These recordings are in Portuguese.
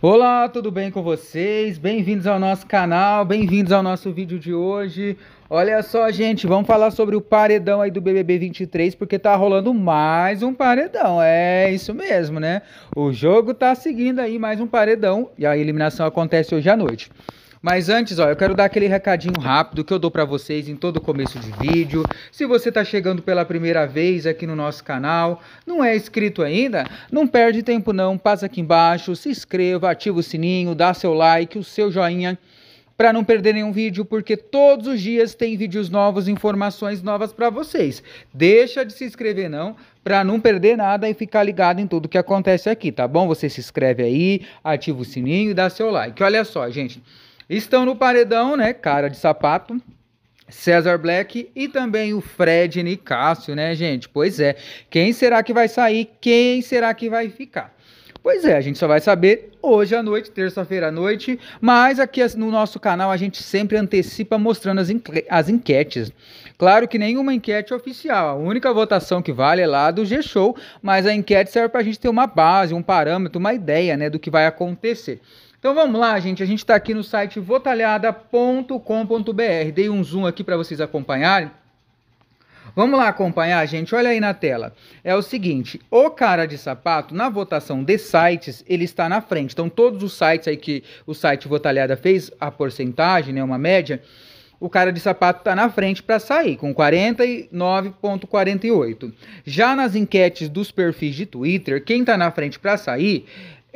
Olá, tudo bem com vocês? Bem-vindos ao nosso canal, bem-vindos ao nosso vídeo de hoje. Olha só, gente, vamos falar sobre o paredão aí do BBB 23, porque tá rolando mais um paredão. É isso mesmo, né? O jogo tá seguindo aí mais um paredão e a eliminação acontece hoje à noite. Mas antes, ó, eu quero dar aquele recadinho rápido que eu dou para vocês em todo começo de vídeo. Se você está chegando pela primeira vez aqui no nosso canal, não é inscrito ainda, não perde tempo não, passa aqui embaixo, se inscreva, ativa o sininho, dá seu like, o seu joinha para não perder nenhum vídeo, porque todos os dias tem vídeos novos, informações novas para vocês. Deixa de se inscrever não, para não perder nada e ficar ligado em tudo que acontece aqui, tá bom? Você se inscreve aí, ativa o sininho e dá seu like. Olha só, gente, Estão no paredão, né? Cara de sapato. César Black e também o Fred Nicásio, né, gente? Pois é. Quem será que vai sair? Quem será que vai ficar? Pois é, a gente só vai saber hoje à noite, terça-feira à noite, mas aqui no nosso canal a gente sempre antecipa mostrando as, as enquetes. Claro que nenhuma enquete oficial, a única votação que vale é lá do G-Show, mas a enquete serve para a gente ter uma base, um parâmetro, uma ideia né, do que vai acontecer. Então vamos lá, gente. A gente está aqui no site votalhada.com.br. Dei um zoom aqui para vocês acompanharem. Vamos lá acompanhar, gente? Olha aí na tela. É o seguinte, o cara de sapato, na votação de sites, ele está na frente. Então, todos os sites aí que o site Votalhada fez, a porcentagem, né, uma média, o cara de sapato está na frente para sair, com 49,48. Já nas enquetes dos perfis de Twitter, quem está na frente para sair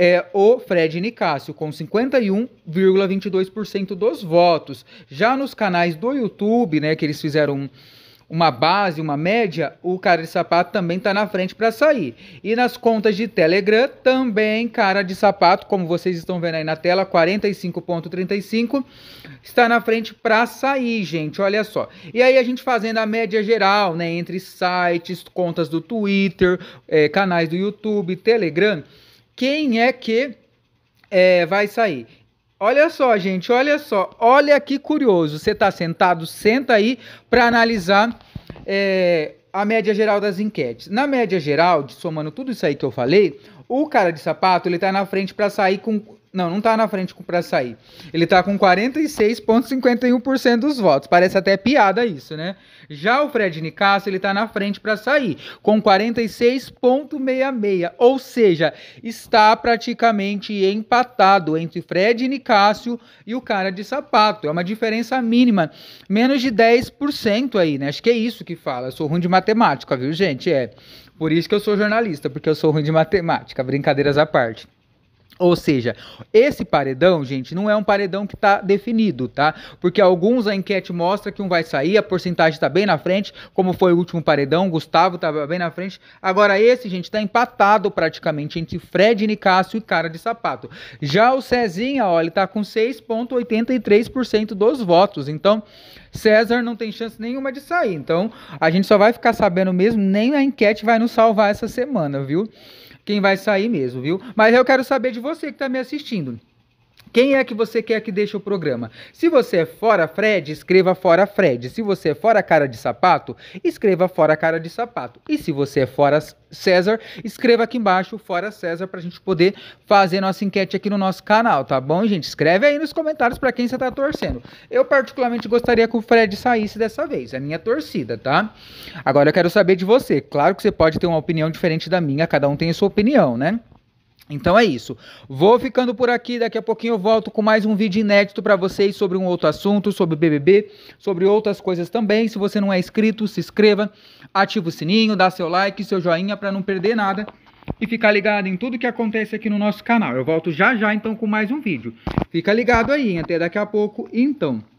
é o Fred Nicásio, com 51,22% dos votos. Já nos canais do YouTube, né, que eles fizeram uma base, uma média, o cara de sapato também está na frente para sair. E nas contas de Telegram, também cara de sapato, como vocês estão vendo aí na tela, 45,35, está na frente para sair, gente, olha só. E aí a gente fazendo a média geral, né, entre sites, contas do Twitter, é, canais do YouTube, Telegram quem é que é, vai sair. Olha só, gente, olha só, olha que curioso. Você está sentado, senta aí para analisar é, a média geral das enquetes. Na média geral, somando tudo isso aí que eu falei, o cara de sapato ele está na frente para sair com não, não tá na frente para sair. Ele tá com 46,51% dos votos. Parece até piada isso, né? Já o Fred Nicasso, ele tá na frente para sair, com 46,66. Ou seja, está praticamente empatado entre Fred Nicásio e o cara de sapato. É uma diferença mínima. Menos de 10% aí, né? Acho que é isso que fala. Eu sou ruim de matemática, viu, gente? É. Por isso que eu sou jornalista, porque eu sou ruim de matemática. Brincadeiras à parte. Ou seja, esse paredão, gente, não é um paredão que está definido, tá? Porque alguns a enquete mostra que um vai sair, a porcentagem está bem na frente, como foi o último paredão, Gustavo estava bem na frente. Agora esse, gente, está empatado praticamente entre Fred, Nicásio e Cara de Sapato. Já o Cezinha, olha, está com 6,83% dos votos. Então, César não tem chance nenhuma de sair. Então, a gente só vai ficar sabendo mesmo, nem a enquete vai nos salvar essa semana, viu? quem vai sair mesmo, viu? Mas eu quero saber de você que está me assistindo. Quem é que você quer que deixe o programa? Se você é fora Fred, escreva fora Fred. Se você é fora cara de sapato, escreva fora cara de sapato. E se você é fora César, escreva aqui embaixo fora César para a gente poder fazer nossa enquete aqui no nosso canal, tá bom, gente? Escreve aí nos comentários para quem você tá torcendo. Eu particularmente gostaria que o Fred saísse dessa vez, a é minha torcida, tá? Agora eu quero saber de você. Claro que você pode ter uma opinião diferente da minha, cada um tem a sua opinião, né? Então é isso. Vou ficando por aqui. Daqui a pouquinho eu volto com mais um vídeo inédito para vocês sobre um outro assunto, sobre BBB, sobre outras coisas também. Se você não é inscrito, se inscreva, ativa o sininho, dá seu like, seu joinha para não perder nada e ficar ligado em tudo que acontece aqui no nosso canal. Eu volto já já então com mais um vídeo. Fica ligado aí, até daqui a pouco. Então.